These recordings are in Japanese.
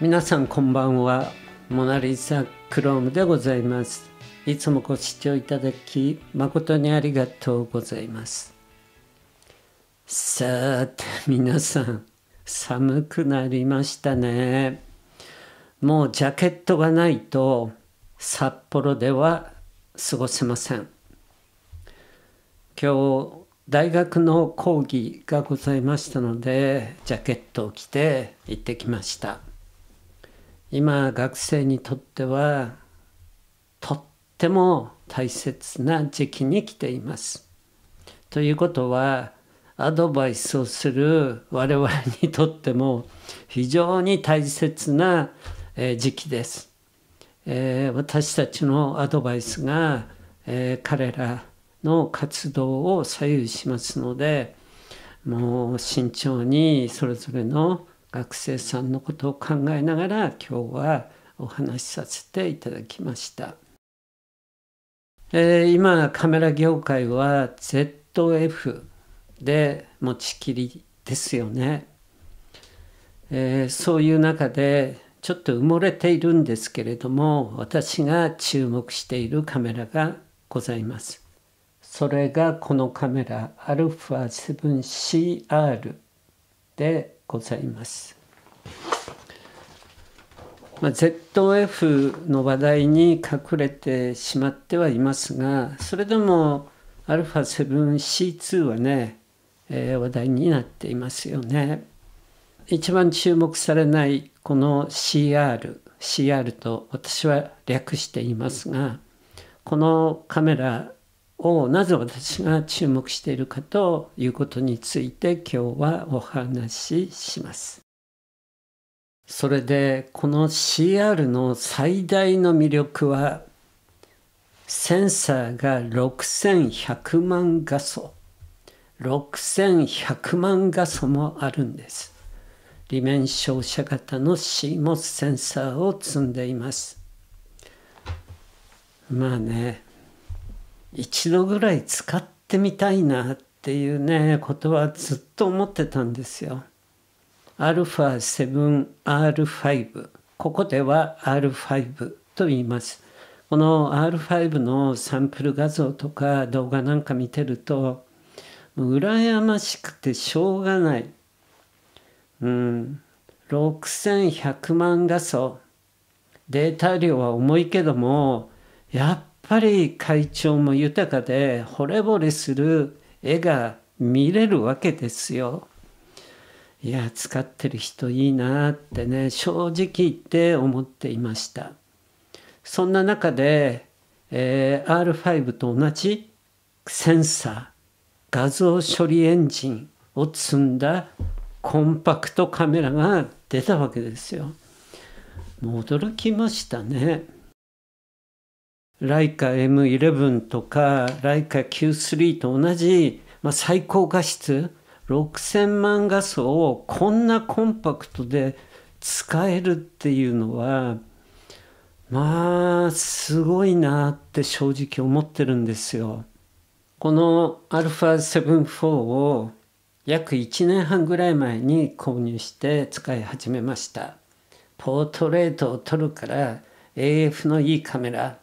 皆さんこんばんはモナリザクロームでございますいつもご視聴いただき誠にありがとうございますさて皆さん寒くなりましたねもうジャケットがないと札幌では過ごせません今日大学の講義がございましたのでジャケットを着て行ってきました今学生にとってはとっても大切な時期に来ています。ということはアドバイスをする我々にとっても非常に大切な時期です。えー、私たちのアドバイスが、えー、彼らの活動を左右しますのでもう慎重にそれぞれの学生さんのことを考えながら今日はお話しさせていただきました、えー、今カメラ業界は ZF で持ちきりですよね、えー、そういう中でちょっと埋もれているんですけれども私が注目しているカメラがございますそれがこのカメラ α7CR でございます。まあ、ZF の話題に隠れてしまってはいますがそれでも α7C2 はね、えー、話題になっていますよね。一番注目されないこの CR CR と私は略していますがこのカメラをなぜ私が注目しているかということについて今日はお話しします。それでこの CR の最大の魅力はセンサーが6100万画素6100万画素もあるんです。裏面照射型の CMOS センサーを積んでいます。まあね一度ぐらい使ってみたいなっていうねことはずっと思ってたんですよ。α7R5 ここでは R5 と言います。この R5 のサンプル画像とか動画なんか見てると羨ましくてしょうがない。うん、6100万画素データ量は重いけどもやっぱり会長も豊かで惚れ惚れする絵が見れるわけですよ。いや使ってる人いいなってね正直言って思っていましたそんな中で、えー、R5 と同じセンサー画像処理エンジンを積んだコンパクトカメラが出たわけですよもう驚きましたねライカ M11 とかライカ Q3 と同じ、まあ、最高画質6000万画素をこんなコンパクトで使えるっていうのはまあすごいなって正直思ってるんですよ。この α7-4 を約1年半ぐらい前に購入して使い始めました。ポートレートを撮るから AF のいいカメラ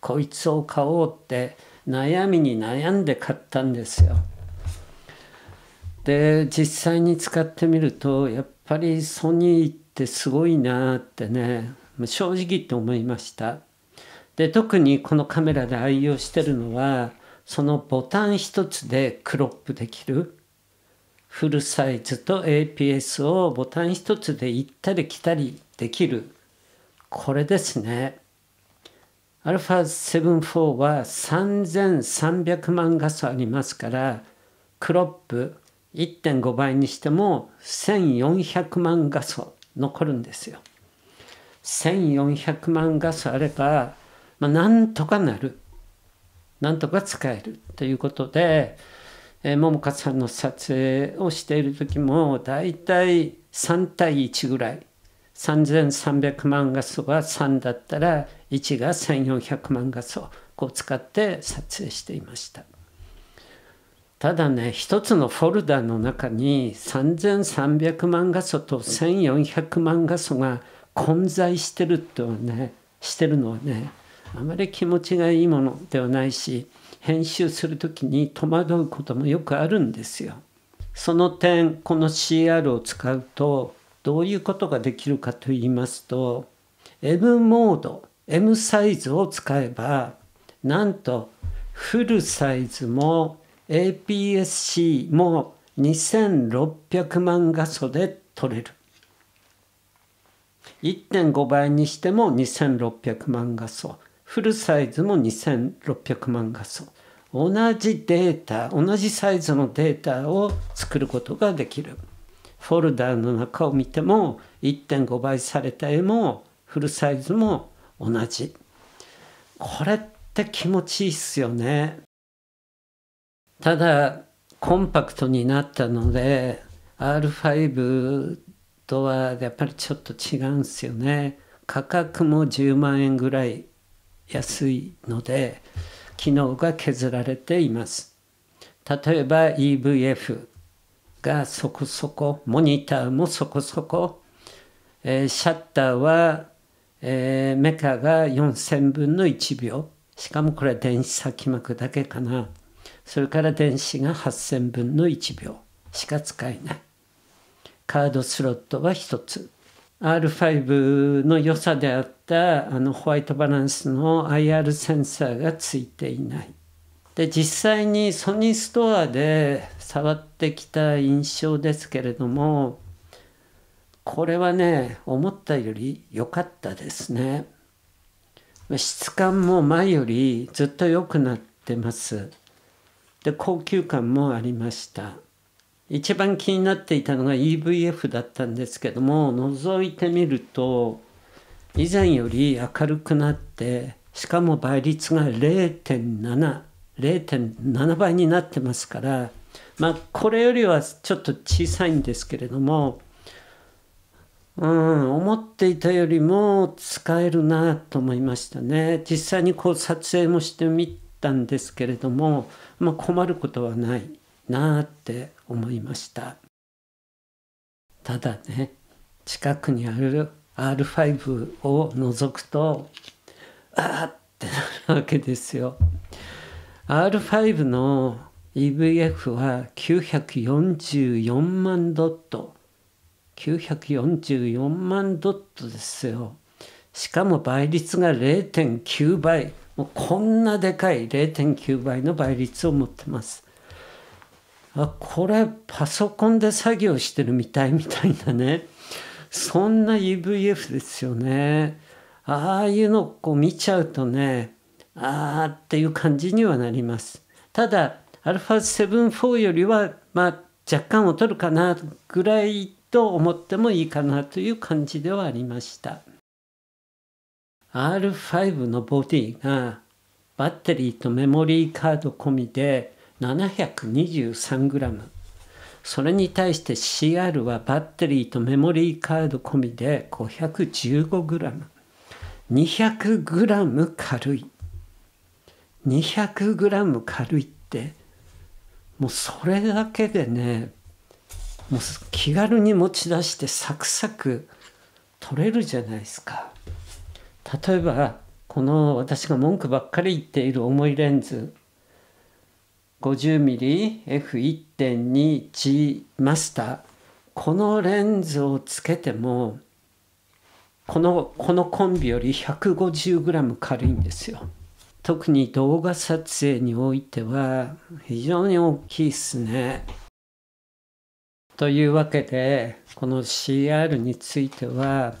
こいつを買おうって悩みに悩んで買ったんですよ。で実際に使ってみるとやっぱりソニーってすごいなってね正直とって思いました。で特にこのカメラで愛用してるのはそのボタン一つでクロップできるフルサイズと APS をボタン一つで行ったり来たりできるこれですね。アルファ7 4は3300万画素ありますからクロップ1.5倍にしても1400万画素残るんですよ。1400万画素あれば、まあ、なんとかなる。なんとか使えるということで、えー、桃香さんの撮影をしている時もだいたい3対1ぐらい3300万画素が3だったら1が1400万画素こう使って撮影していましたただね一つのフォルダの中に3300万画素と1400万画素が混在してるとねしてるのはねあまり気持ちがいいものではないし編集する時に戸惑うこともよくあるんですよその点この CR を使うとどういうことができるかと言いますと M モード M サイズを使えばなんとフルサイズも APS-C も2600万画素で撮れる1.5倍にしても2600万画素フルサイズも2600万画素同じデータ同じサイズのデータを作ることができるフォルダの中を見ても1.5倍された絵もフルサイズも同じこれって気持ちいいっすよねただコンパクトになったので R5 とはやっぱりちょっと違うんですよね価格も10万円ぐらい安いので機能が削られています例えば EVF がそこそこ、モニターもそこそこ、えー、シャッターは、えー、メカが4000分の1秒。しかもこれは電子先膜だけかな。それから電子が8000分の1秒しか使えない。カードスロットは1つ。R5 の良さであったあのホワイトバランスの IR センサーがついていない。で実際にソニーストアで触ってきた印象ですけれどもこれはね思ったより良かったですね質感も前よりずっと良くなってますで高級感もありました一番気になっていたのが EVF だったんですけども覗いてみると以前より明るくなってしかも倍率が0.7 0.7倍になってますからまあこれよりはちょっと小さいんですけれどもうん思っていたよりも使えるなと思いましたね実際にこう撮影もしてみたんですけれども、まあ、困ることはないなって思いましたただね近くにある R5 を覗くとああってなるわけですよ。R5 の EVF は944万ドット944万ドットですよしかも倍率が0.9倍もうこんなでかい0.9倍の倍率を持ってますあこれパソコンで作業してるみたいみたいなねそんな EVF ですよねああいうのこう見ちゃうとねああっていう感じにはなります。ただ α7-4 よりは、まあ、若干劣るかなぐらいと思ってもいいかなという感じではありました。R5 のボディがバッテリーとメモリーカード込みで 723g それに対して CR はバッテリーとメモリーカード込みで 515g200g 軽い 200g 軽いってもうそれだけでねもう気軽に持ち出してサクサク取れるじゃないですか。例えばこの私が文句ばっかり言っている重いレンズ 50mmF1.2G マスターこのレンズをつけてもこのこのコンビより 150g 軽いんですよ。特に動画撮影においては非常に大きいですね。というわけでこの CR については、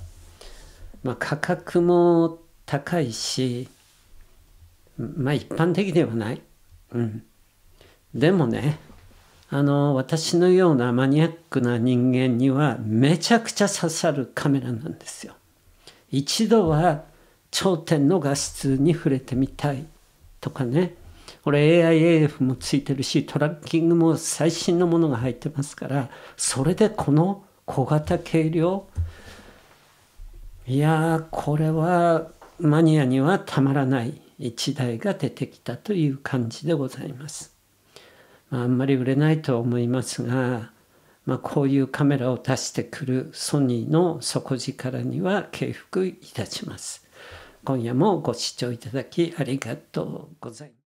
まあ、価格も高いしまあ一般的ではない。うん、でもねあの私のようなマニアックな人間にはめちゃくちゃ刺さるカメラなんですよ。一度は頂点の画質に触れてみたいとかねこれ AIAF もついてるしトラッキングも最新のものが入ってますからそれでこの小型軽量いやこれはマニアにはたまらない一台が出てきたという感じでございます。あ、んまり売れないとは思いますが、まあ、こういうカメラを出してくるソニーの底力には敬服いたします。今夜もご視聴いただきありがとうございます。